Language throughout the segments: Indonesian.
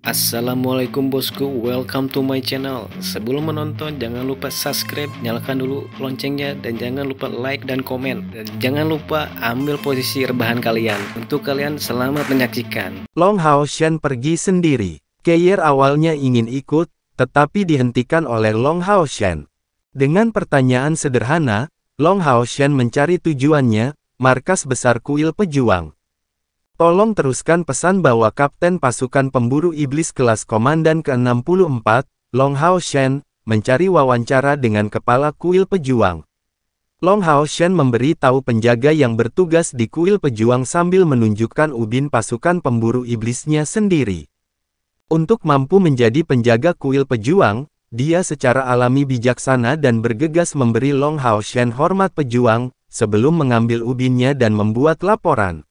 Assalamualaikum bosku, welcome to my channel Sebelum menonton jangan lupa subscribe, nyalakan dulu loncengnya Dan jangan lupa like dan komen Dan jangan lupa ambil posisi rebahan kalian Untuk kalian selamat menyaksikan Long Hao Shen pergi sendiri Keir awalnya ingin ikut, tetapi dihentikan oleh Long Hao Shen Dengan pertanyaan sederhana, Long Hao Shen mencari tujuannya, markas besar kuil pejuang Tolong teruskan pesan bahwa Kapten Pasukan Pemburu Iblis kelas Komandan ke-64, Long Hao Shen, mencari wawancara dengan Kepala Kuil Pejuang. Long Hao Shen memberi tahu penjaga yang bertugas di Kuil Pejuang sambil menunjukkan ubin pasukan pemburu iblisnya sendiri. Untuk mampu menjadi penjaga Kuil Pejuang, dia secara alami bijaksana dan bergegas memberi Long Hao Shen hormat pejuang, sebelum mengambil ubinnya dan membuat laporan.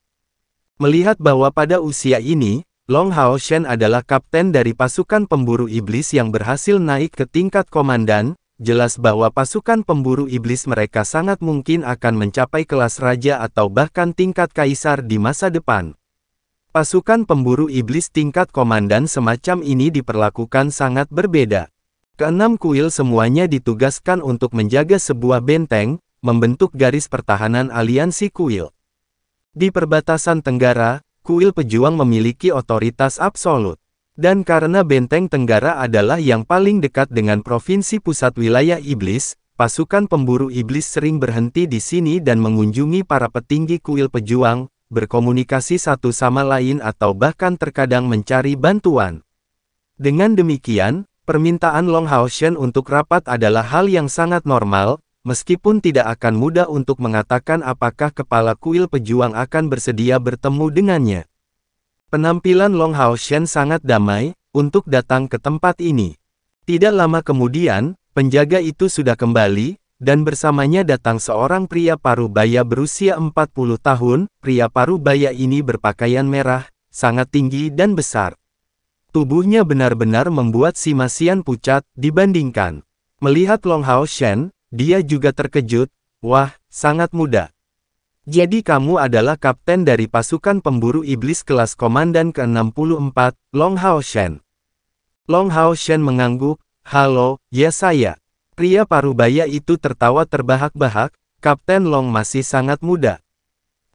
Melihat bahwa pada usia ini, Long Hao Shen adalah kapten dari pasukan pemburu iblis yang berhasil naik ke tingkat komandan, jelas bahwa pasukan pemburu iblis mereka sangat mungkin akan mencapai kelas raja atau bahkan tingkat kaisar di masa depan. Pasukan pemburu iblis tingkat komandan semacam ini diperlakukan sangat berbeda. Keenam kuil semuanya ditugaskan untuk menjaga sebuah benteng, membentuk garis pertahanan aliansi kuil. Di perbatasan Tenggara, kuil pejuang memiliki otoritas absolut. Dan karena benteng Tenggara adalah yang paling dekat dengan provinsi pusat wilayah iblis, pasukan pemburu iblis sering berhenti di sini dan mengunjungi para petinggi kuil pejuang, berkomunikasi satu sama lain atau bahkan terkadang mencari bantuan. Dengan demikian, permintaan Long Haoshen untuk rapat adalah hal yang sangat normal, Meskipun tidak akan mudah untuk mengatakan apakah kepala kuil pejuang akan bersedia bertemu dengannya. Penampilan Long Hao Shen sangat damai, untuk datang ke tempat ini. Tidak lama kemudian, penjaga itu sudah kembali, dan bersamanya datang seorang pria paruh baya berusia 40 tahun, pria paruh baya ini berpakaian merah, sangat tinggi dan besar. Tubuhnya benar-benar membuat si Masian pucat, dibandingkan. Melihat Long Hao Shen, dia juga terkejut, wah, sangat muda. Jadi kamu adalah kapten dari pasukan pemburu iblis kelas komandan ke-64, Long Hao Shen. Long Hao Shen mengangguk, halo, ya saya. Pria parubaya itu tertawa terbahak-bahak, Kapten Long masih sangat muda.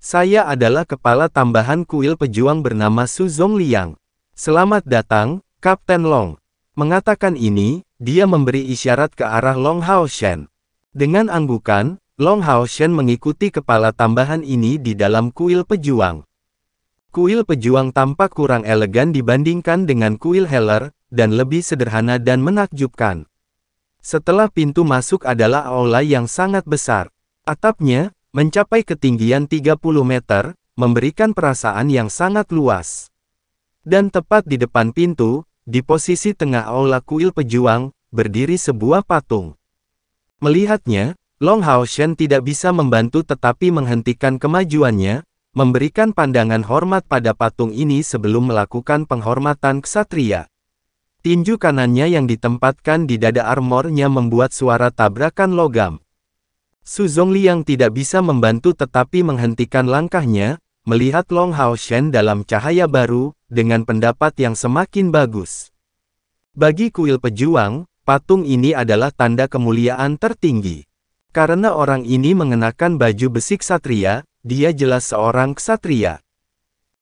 Saya adalah kepala tambahan kuil pejuang bernama Su Liang. Selamat datang, Kapten Long. Mengatakan ini, dia memberi isyarat ke arah Long Hao Shen. Dengan anggukan, Long Hao Shen mengikuti kepala tambahan ini di dalam kuil pejuang. Kuil pejuang tampak kurang elegan dibandingkan dengan kuil Heller, dan lebih sederhana dan menakjubkan. Setelah pintu masuk adalah aula yang sangat besar. Atapnya, mencapai ketinggian 30 meter, memberikan perasaan yang sangat luas. Dan tepat di depan pintu, di posisi tengah aula kuil pejuang, berdiri sebuah patung. Melihatnya, Long Hao Shen tidak bisa membantu tetapi menghentikan kemajuannya, memberikan pandangan hormat pada patung ini sebelum melakukan penghormatan ksatria. Tinju kanannya yang ditempatkan di dada armornya membuat suara tabrakan logam. Su Zhongli yang tidak bisa membantu tetapi menghentikan langkahnya, melihat Long Hao Shen dalam cahaya baru, dengan pendapat yang semakin bagus. Bagi kuil pejuang, Patung ini adalah tanda kemuliaan tertinggi. Karena orang ini mengenakan baju besi ksatria, dia jelas seorang ksatria.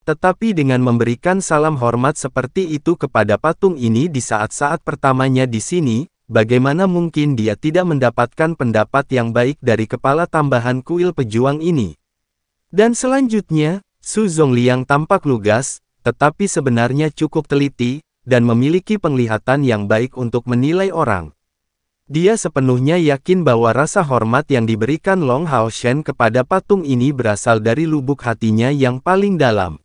Tetapi dengan memberikan salam hormat seperti itu kepada patung ini di saat-saat pertamanya di sini, bagaimana mungkin dia tidak mendapatkan pendapat yang baik dari kepala tambahan kuil pejuang ini? Dan selanjutnya, Su Zongliang tampak lugas, tetapi sebenarnya cukup teliti, dan memiliki penglihatan yang baik untuk menilai orang. Dia sepenuhnya yakin bahwa rasa hormat yang diberikan Long Hao Shen kepada patung ini berasal dari lubuk hatinya yang paling dalam.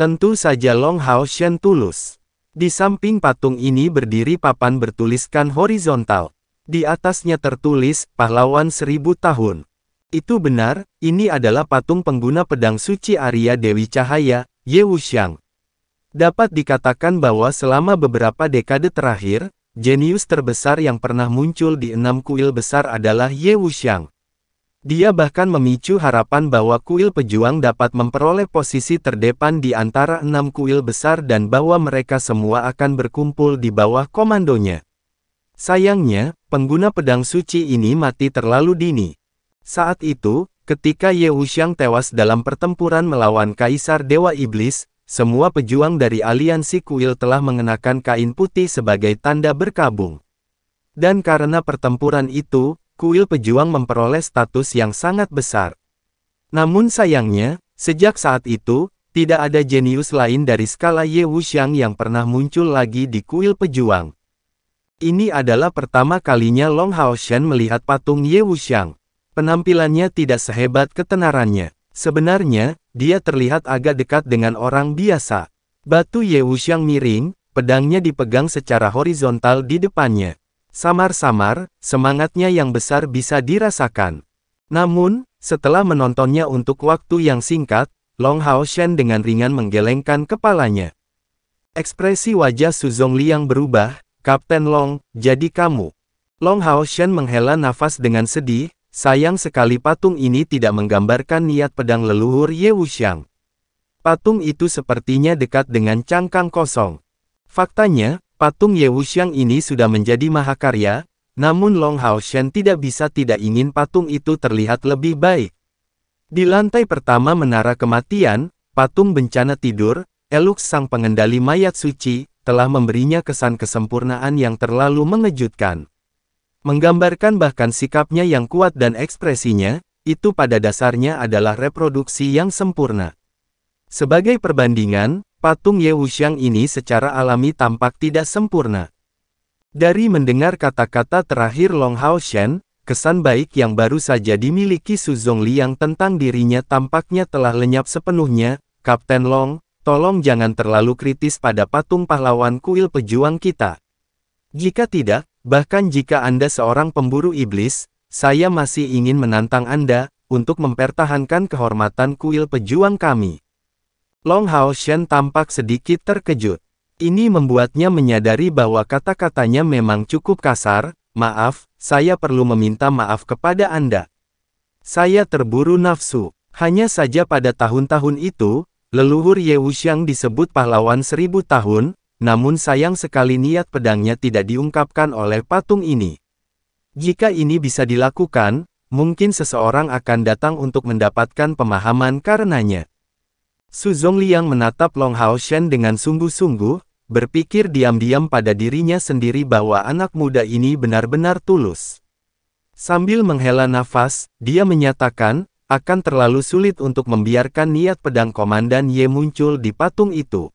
Tentu saja Long Hao Shen tulus. Di samping patung ini berdiri papan bertuliskan horizontal. Di atasnya tertulis, pahlawan seribu tahun. Itu benar, ini adalah patung pengguna pedang suci Arya Dewi Cahaya, Ye Wuxiang. Dapat dikatakan bahwa selama beberapa dekade terakhir, jenius terbesar yang pernah muncul di enam kuil besar adalah Ye Wuxiang. Dia bahkan memicu harapan bahwa kuil pejuang dapat memperoleh posisi terdepan di antara enam kuil besar dan bahwa mereka semua akan berkumpul di bawah komandonya. Sayangnya, pengguna pedang suci ini mati terlalu dini. Saat itu, ketika Ye Wuxiang tewas dalam pertempuran melawan Kaisar Dewa Iblis, semua pejuang dari aliansi kuil telah mengenakan kain putih sebagai tanda berkabung. Dan karena pertempuran itu, kuil pejuang memperoleh status yang sangat besar. Namun sayangnya, sejak saat itu, tidak ada jenius lain dari skala Ye Wuxiang yang pernah muncul lagi di kuil pejuang. Ini adalah pertama kalinya Long Hao Shen melihat patung Ye Wuxiang. Penampilannya tidak sehebat ketenarannya. Sebenarnya, dia terlihat agak dekat dengan orang biasa. Batu Ye Wuxiang miring, pedangnya dipegang secara horizontal di depannya. Samar-samar, semangatnya yang besar bisa dirasakan. Namun, setelah menontonnya untuk waktu yang singkat, Long Hao Shen dengan ringan menggelengkan kepalanya. Ekspresi wajah Su Zhongli yang berubah, Kapten Long, jadi kamu. Long Hao Shen menghela nafas dengan sedih, Sayang sekali patung ini tidak menggambarkan niat pedang leluhur Ye Wuxiang. Patung itu sepertinya dekat dengan cangkang kosong. Faktanya, patung Ye Wuxiang ini sudah menjadi mahakarya, namun Long Hao Shen tidak bisa tidak ingin patung itu terlihat lebih baik. Di lantai pertama menara kematian, patung bencana tidur, Eluk sang pengendali mayat suci, telah memberinya kesan kesempurnaan yang terlalu mengejutkan. Menggambarkan bahkan sikapnya yang kuat dan ekspresinya, itu pada dasarnya adalah reproduksi yang sempurna. Sebagai perbandingan, patung Ye Wuxiang ini secara alami tampak tidak sempurna. Dari mendengar kata-kata terakhir Long Hao Shen, kesan baik yang baru saja dimiliki Su yang tentang dirinya tampaknya telah lenyap sepenuhnya, Kapten Long, tolong jangan terlalu kritis pada patung pahlawan kuil pejuang kita. Jika tidak, Bahkan jika Anda seorang pemburu iblis, saya masih ingin menantang Anda untuk mempertahankan kehormatan kuil pejuang kami. Long Hao Shen tampak sedikit terkejut. Ini membuatnya menyadari bahwa kata-katanya memang cukup kasar, maaf, saya perlu meminta maaf kepada Anda. Saya terburu nafsu. Hanya saja pada tahun-tahun itu, leluhur Ye Wuxiang disebut pahlawan seribu tahun, namun sayang sekali niat pedangnya tidak diungkapkan oleh patung ini. Jika ini bisa dilakukan, mungkin seseorang akan datang untuk mendapatkan pemahaman karenanya. Su liang menatap Long Hao Shen dengan sungguh-sungguh, berpikir diam-diam pada dirinya sendiri bahwa anak muda ini benar-benar tulus. Sambil menghela nafas, dia menyatakan, akan terlalu sulit untuk membiarkan niat pedang Komandan Ye muncul di patung itu.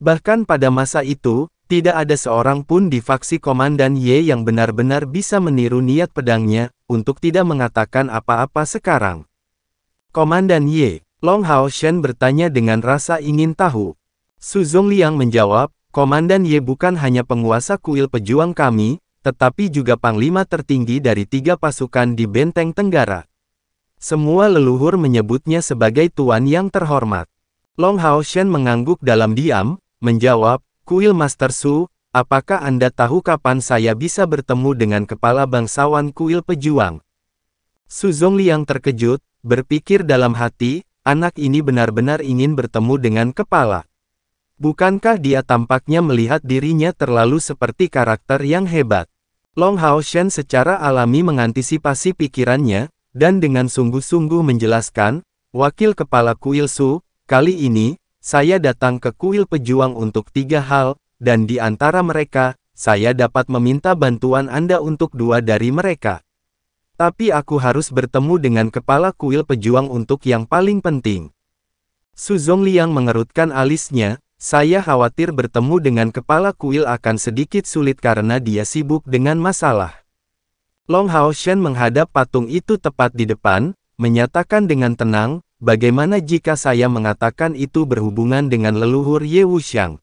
Bahkan pada masa itu, tidak ada seorang pun di faksi Komandan Ye yang benar-benar bisa meniru niat pedangnya, untuk tidak mengatakan apa-apa sekarang. Komandan Ye Long Hao Shen bertanya dengan rasa ingin tahu. Su Zongliang menjawab, Komandan Ye bukan hanya penguasa kuil pejuang kami, tetapi juga panglima tertinggi dari tiga pasukan di Benteng Tenggara. Semua leluhur menyebutnya sebagai Tuan yang terhormat. Long Hao Shen mengangguk dalam diam, menjawab, Kuil Master Su, apakah Anda tahu kapan saya bisa bertemu dengan kepala bangsawan kuil pejuang? Su yang terkejut, berpikir dalam hati, anak ini benar-benar ingin bertemu dengan kepala. Bukankah dia tampaknya melihat dirinya terlalu seperti karakter yang hebat? Long Hao Shen secara alami mengantisipasi pikirannya, dan dengan sungguh-sungguh menjelaskan, Wakil Kepala Kuil Su, kali ini, saya datang ke kuil pejuang untuk tiga hal, dan di antara mereka, saya dapat meminta bantuan Anda untuk dua dari mereka. Tapi aku harus bertemu dengan kepala kuil pejuang untuk yang paling penting. Su Liang mengerutkan alisnya, saya khawatir bertemu dengan kepala kuil akan sedikit sulit karena dia sibuk dengan masalah. Long Hao Shen menghadap patung itu tepat di depan, menyatakan dengan tenang, Bagaimana jika saya mengatakan itu berhubungan dengan leluhur Ye Wuxiang?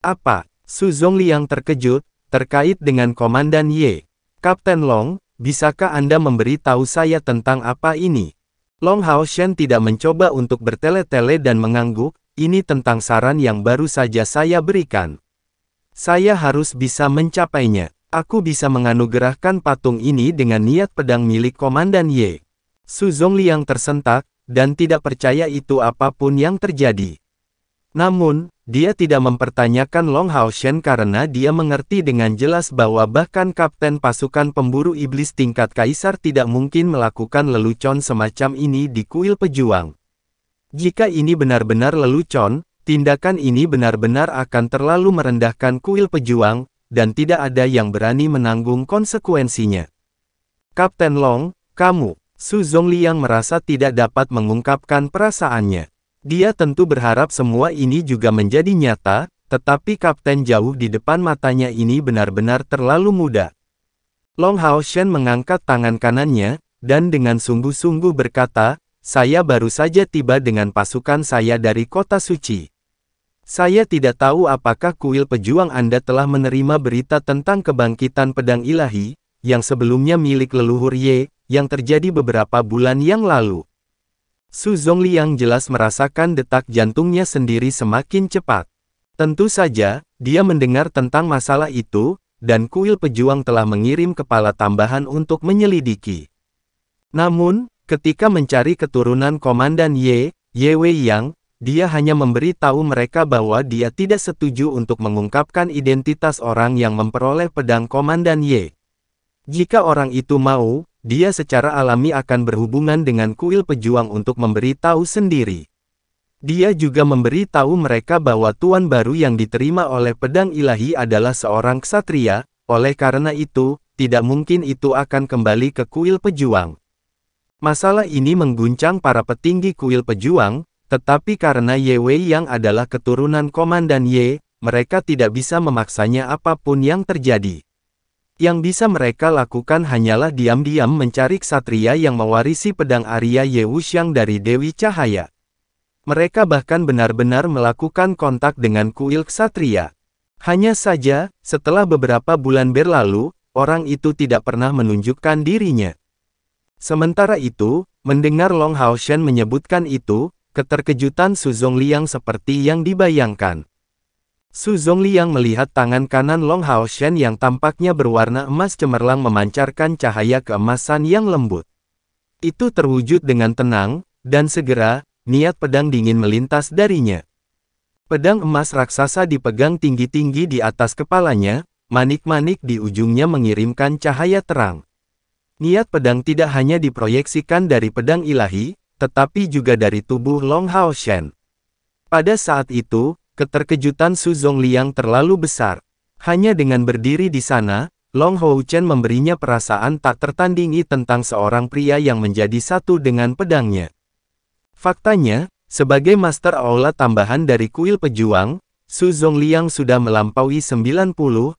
Apa? Su Zongliang terkejut, terkait dengan Komandan Ye. Kapten Long, bisakah Anda memberi tahu saya tentang apa ini? Long Hao Shen tidak mencoba untuk bertele-tele dan mengangguk, ini tentang saran yang baru saja saya berikan. Saya harus bisa mencapainya. Aku bisa menganugerahkan patung ini dengan niat pedang milik Komandan Ye. Su Zongliang tersentak, dan tidak percaya itu apapun yang terjadi. Namun, dia tidak mempertanyakan Long Shen karena dia mengerti dengan jelas bahwa bahkan kapten pasukan pemburu iblis tingkat kaisar tidak mungkin melakukan lelucon semacam ini di kuil pejuang. Jika ini benar-benar lelucon, tindakan ini benar-benar akan terlalu merendahkan kuil pejuang, dan tidak ada yang berani menanggung konsekuensinya. Kapten Long, kamu Su Zhongliang yang merasa tidak dapat mengungkapkan perasaannya. Dia tentu berharap semua ini juga menjadi nyata, tetapi kapten jauh di depan matanya ini benar-benar terlalu muda. Long Hao Shen mengangkat tangan kanannya, dan dengan sungguh-sungguh berkata, saya baru saja tiba dengan pasukan saya dari kota suci. Saya tidak tahu apakah kuil pejuang Anda telah menerima berita tentang kebangkitan pedang ilahi, yang sebelumnya milik leluhur Ye, yang terjadi beberapa bulan yang lalu. Su Zhongli yang jelas merasakan detak jantungnya sendiri semakin cepat. Tentu saja, dia mendengar tentang masalah itu, dan kuil pejuang telah mengirim kepala tambahan untuk menyelidiki. Namun, ketika mencari keturunan Komandan Ye, Ye Wei Yang, dia hanya memberi tahu mereka bahwa dia tidak setuju untuk mengungkapkan identitas orang yang memperoleh pedang Komandan Ye. Jika orang itu mau, dia secara alami akan berhubungan dengan kuil pejuang untuk memberi tahu sendiri. Dia juga memberi tahu mereka bahwa tuan baru yang diterima oleh pedang ilahi adalah seorang ksatria, oleh karena itu, tidak mungkin itu akan kembali ke kuil pejuang. Masalah ini mengguncang para petinggi kuil pejuang, tetapi karena Ye Wei yang adalah keturunan Komandan Ye, mereka tidak bisa memaksanya apapun yang terjadi. Yang bisa mereka lakukan hanyalah diam-diam mencari ksatria yang mewarisi pedang Arya Yewushang dari Dewi Cahaya. Mereka bahkan benar-benar melakukan kontak dengan kuil ksatria. Hanya saja, setelah beberapa bulan berlalu, orang itu tidak pernah menunjukkan dirinya. Sementara itu, mendengar Long Haoshen menyebutkan itu, keterkejutan Su Zhongliang seperti yang dibayangkan. Su yang melihat tangan kanan Long Hao Shen yang tampaknya berwarna emas cemerlang memancarkan cahaya keemasan yang lembut. Itu terwujud dengan tenang, dan segera, niat pedang dingin melintas darinya. Pedang emas raksasa dipegang tinggi-tinggi di atas kepalanya, manik-manik di ujungnya mengirimkan cahaya terang. Niat pedang tidak hanya diproyeksikan dari pedang ilahi, tetapi juga dari tubuh Long Hao Shen. Pada saat itu, Keterkejutan Su Zongliang terlalu besar. Hanya dengan berdiri di sana, Long Houchen memberinya perasaan tak tertandingi tentang seorang pria yang menjadi satu dengan pedangnya. Faktanya, sebagai master aula tambahan dari kuil pejuang, Su Zongliang sudah melampaui 90, 000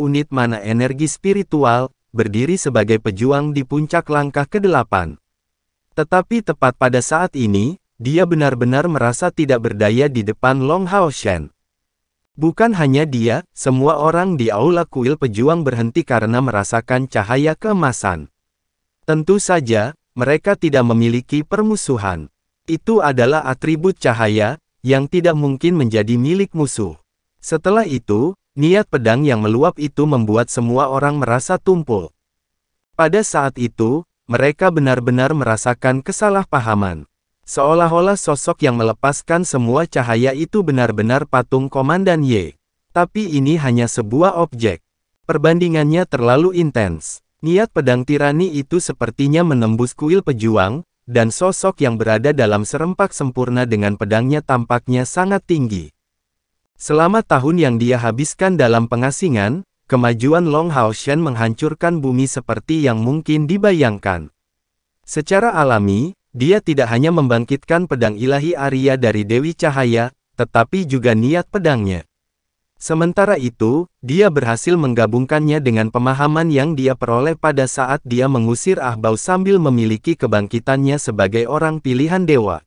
unit mana energi spiritual, berdiri sebagai pejuang di puncak langkah ke-8. Tetapi tepat pada saat ini, dia benar-benar merasa tidak berdaya di depan Long Hao Shen. Bukan hanya dia, semua orang di aula kuil pejuang berhenti karena merasakan cahaya kemasan. Tentu saja, mereka tidak memiliki permusuhan. Itu adalah atribut cahaya, yang tidak mungkin menjadi milik musuh. Setelah itu, niat pedang yang meluap itu membuat semua orang merasa tumpul. Pada saat itu, mereka benar-benar merasakan kesalahpahaman. Seolah-olah sosok yang melepaskan semua cahaya itu benar-benar patung Komandan Y. Tapi ini hanya sebuah objek. Perbandingannya terlalu intens. Niat pedang tirani itu sepertinya menembus kuil pejuang, dan sosok yang berada dalam serempak sempurna dengan pedangnya tampaknya sangat tinggi. Selama tahun yang dia habiskan dalam pengasingan, kemajuan Long Hao Shen menghancurkan bumi seperti yang mungkin dibayangkan. Secara alami, dia tidak hanya membangkitkan pedang ilahi Arya dari Dewi Cahaya, tetapi juga niat pedangnya. Sementara itu, dia berhasil menggabungkannya dengan pemahaman yang dia peroleh pada saat dia mengusir Ahbau sambil memiliki kebangkitannya sebagai orang pilihan dewa.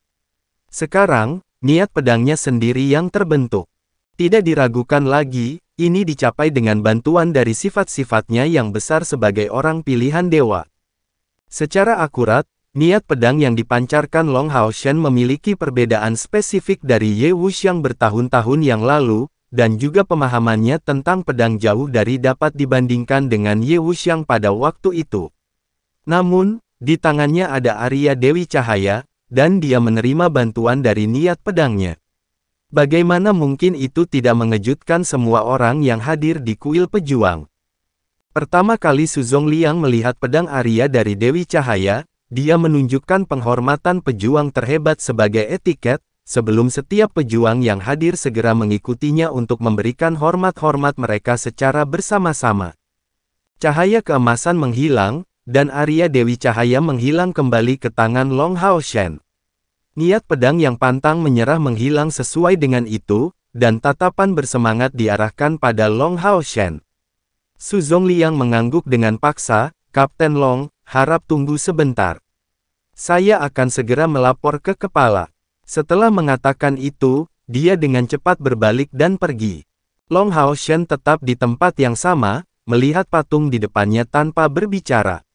Sekarang, niat pedangnya sendiri yang terbentuk. Tidak diragukan lagi, ini dicapai dengan bantuan dari sifat-sifatnya yang besar sebagai orang pilihan dewa. Secara akurat, Niat pedang yang dipancarkan Long Hao Shen memiliki perbedaan spesifik dari Ye Wuxiang bertahun-tahun yang lalu, dan juga pemahamannya tentang pedang jauh dari dapat dibandingkan dengan Ye Wuxiang pada waktu itu. Namun, di tangannya ada Arya Dewi Cahaya, dan dia menerima bantuan dari niat pedangnya. Bagaimana mungkin itu tidak mengejutkan semua orang yang hadir di kuil pejuang? Pertama kali Suzong Liang melihat pedang Arya dari Dewi Cahaya, dia menunjukkan penghormatan pejuang terhebat sebagai etiket, sebelum setiap pejuang yang hadir segera mengikutinya untuk memberikan hormat-hormat mereka secara bersama-sama. Cahaya keemasan menghilang, dan Arya Dewi Cahaya menghilang kembali ke tangan Long Hao Shen. Niat pedang yang pantang menyerah menghilang sesuai dengan itu, dan tatapan bersemangat diarahkan pada Long Hao Shen. Su Zhongliang mengangguk dengan paksa, Kapten Long, Harap tunggu sebentar. Saya akan segera melapor ke kepala. Setelah mengatakan itu, dia dengan cepat berbalik dan pergi. Long Hao Shen tetap di tempat yang sama, melihat patung di depannya tanpa berbicara.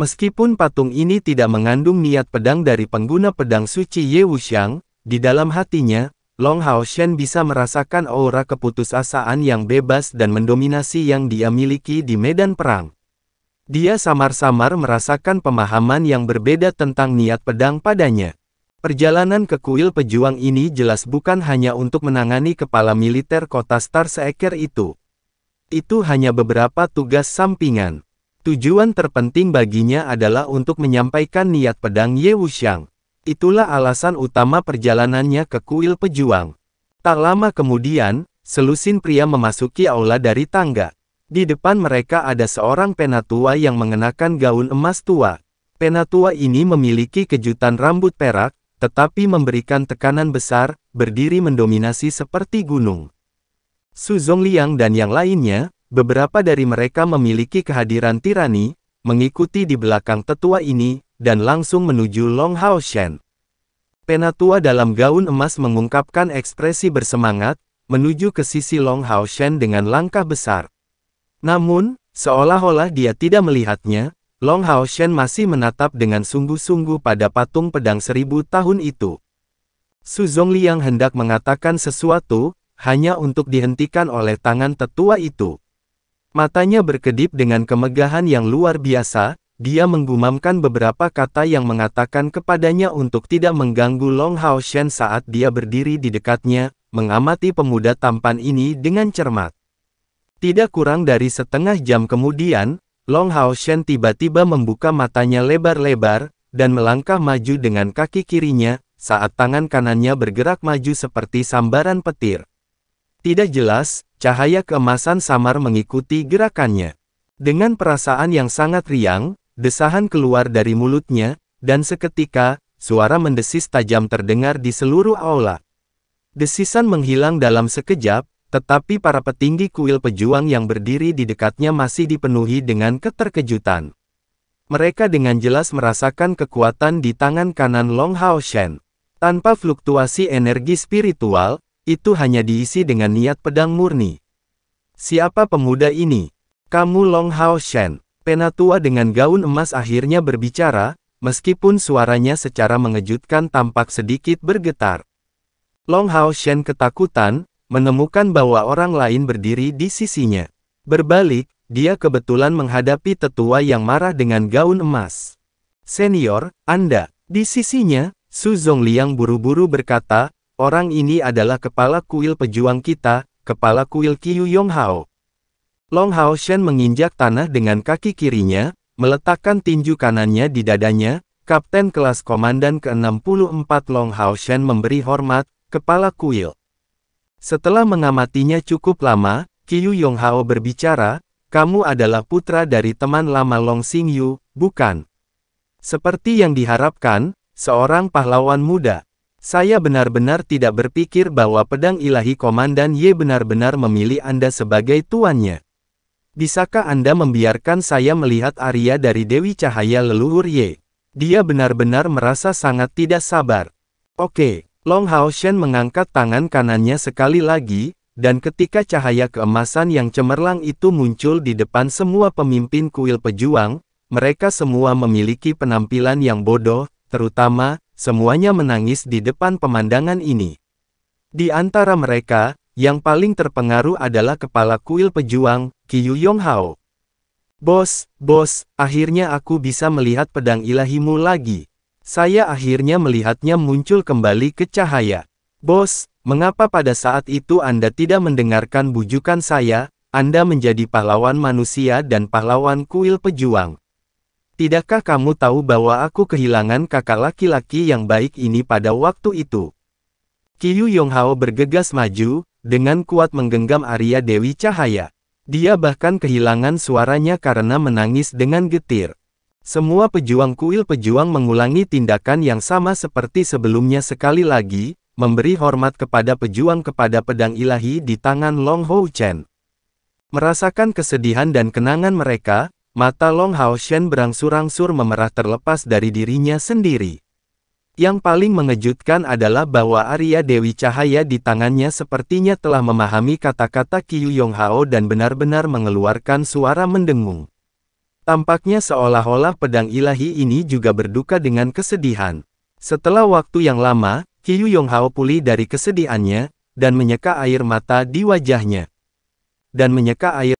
Meskipun patung ini tidak mengandung niat pedang dari pengguna pedang suci Ye Wuxiang, di dalam hatinya, Long Hao Shen bisa merasakan aura keputusasaan yang bebas dan mendominasi yang dia miliki di medan perang. Dia samar-samar merasakan pemahaman yang berbeda tentang niat pedang padanya. Perjalanan ke kuil pejuang ini jelas bukan hanya untuk menangani kepala militer kota Star seeker itu. Itu hanya beberapa tugas sampingan. Tujuan terpenting baginya adalah untuk menyampaikan niat pedang Ye Wuxiang. Itulah alasan utama perjalanannya ke kuil pejuang. Tak lama kemudian, selusin pria memasuki aula dari tangga. Di depan mereka ada seorang penatua yang mengenakan gaun emas tua. Penatua ini memiliki kejutan rambut perak, tetapi memberikan tekanan besar, berdiri mendominasi seperti gunung. Su Zongliang dan yang lainnya, beberapa dari mereka memiliki kehadiran tirani, mengikuti di belakang tetua ini, dan langsung menuju Long Hao Shen. Penatua dalam gaun emas mengungkapkan ekspresi bersemangat, menuju ke sisi Long Hao Shen dengan langkah besar. Namun, seolah-olah dia tidak melihatnya, Long Hao Shen masih menatap dengan sungguh-sungguh pada patung pedang seribu tahun itu. Su Zhongli yang hendak mengatakan sesuatu, hanya untuk dihentikan oleh tangan tetua itu. Matanya berkedip dengan kemegahan yang luar biasa, dia menggumamkan beberapa kata yang mengatakan kepadanya untuk tidak mengganggu Long Hao Shen saat dia berdiri di dekatnya, mengamati pemuda tampan ini dengan cermat. Tidak kurang dari setengah jam kemudian, Long Hao Shen tiba-tiba membuka matanya lebar-lebar, dan melangkah maju dengan kaki kirinya, saat tangan kanannya bergerak maju seperti sambaran petir. Tidak jelas, cahaya keemasan samar mengikuti gerakannya. Dengan perasaan yang sangat riang, desahan keluar dari mulutnya, dan seketika, suara mendesis tajam terdengar di seluruh aula. Desisan menghilang dalam sekejap, tetapi para petinggi kuil pejuang yang berdiri di dekatnya masih dipenuhi dengan keterkejutan. Mereka dengan jelas merasakan kekuatan di tangan kanan Long Hao Shen. Tanpa fluktuasi energi spiritual, itu hanya diisi dengan niat pedang murni. Siapa pemuda ini? Kamu Long Hao Shen. Penatua dengan gaun emas akhirnya berbicara, meskipun suaranya secara mengejutkan tampak sedikit bergetar. Long Hao Shen ketakutan, menemukan bahwa orang lain berdiri di sisinya. Berbalik, dia kebetulan menghadapi tetua yang marah dengan gaun emas. Senior, Anda, di sisinya, Su Zongliang buru-buru berkata, orang ini adalah kepala kuil pejuang kita, kepala kuil Qiu Yonghao. Long Hao Shen menginjak tanah dengan kaki kirinya, meletakkan tinju kanannya di dadanya, Kapten kelas Komandan ke-64 Long Hao Shen memberi hormat, Kepala Kuil. Setelah mengamatinya cukup lama, Qiu Yonghao berbicara, kamu adalah putra dari teman lama Long Xingyu, bukan? Seperti yang diharapkan, seorang pahlawan muda. Saya benar-benar tidak berpikir bahwa pedang ilahi Komandan Ye benar-benar memilih Anda sebagai tuannya. Bisakah Anda membiarkan saya melihat Arya dari Dewi Cahaya Leluhur Ye? Dia benar-benar merasa sangat tidak sabar. Oke. Long Hao Shen mengangkat tangan kanannya sekali lagi, dan ketika cahaya keemasan yang cemerlang itu muncul di depan semua pemimpin kuil pejuang, mereka semua memiliki penampilan yang bodoh, terutama, semuanya menangis di depan pemandangan ini. Di antara mereka, yang paling terpengaruh adalah kepala kuil pejuang, Qiyu Hao. Bos, bos, akhirnya aku bisa melihat pedang ilahimu lagi. Saya akhirnya melihatnya muncul kembali ke cahaya. Bos, mengapa pada saat itu Anda tidak mendengarkan bujukan saya, Anda menjadi pahlawan manusia dan pahlawan kuil pejuang? Tidakkah kamu tahu bahwa aku kehilangan kakak laki-laki yang baik ini pada waktu itu? Kiyu Yonghao bergegas maju, dengan kuat menggenggam Arya Dewi Cahaya. Dia bahkan kehilangan suaranya karena menangis dengan getir. Semua pejuang kuil pejuang mengulangi tindakan yang sama seperti sebelumnya sekali lagi, memberi hormat kepada pejuang kepada pedang ilahi di tangan Long Hou Chen. Merasakan kesedihan dan kenangan mereka, mata Long Hao Chen berangsur-angsur memerah terlepas dari dirinya sendiri. Yang paling mengejutkan adalah bahwa Arya Dewi Cahaya di tangannya sepertinya telah memahami kata-kata Qiu Hao dan benar-benar mengeluarkan suara mendengung. Tampaknya seolah-olah pedang ilahi ini juga berduka dengan kesedihan. Setelah waktu yang lama, Yong Hao pulih dari kesedihannya, dan menyeka air mata di wajahnya. Dan menyeka air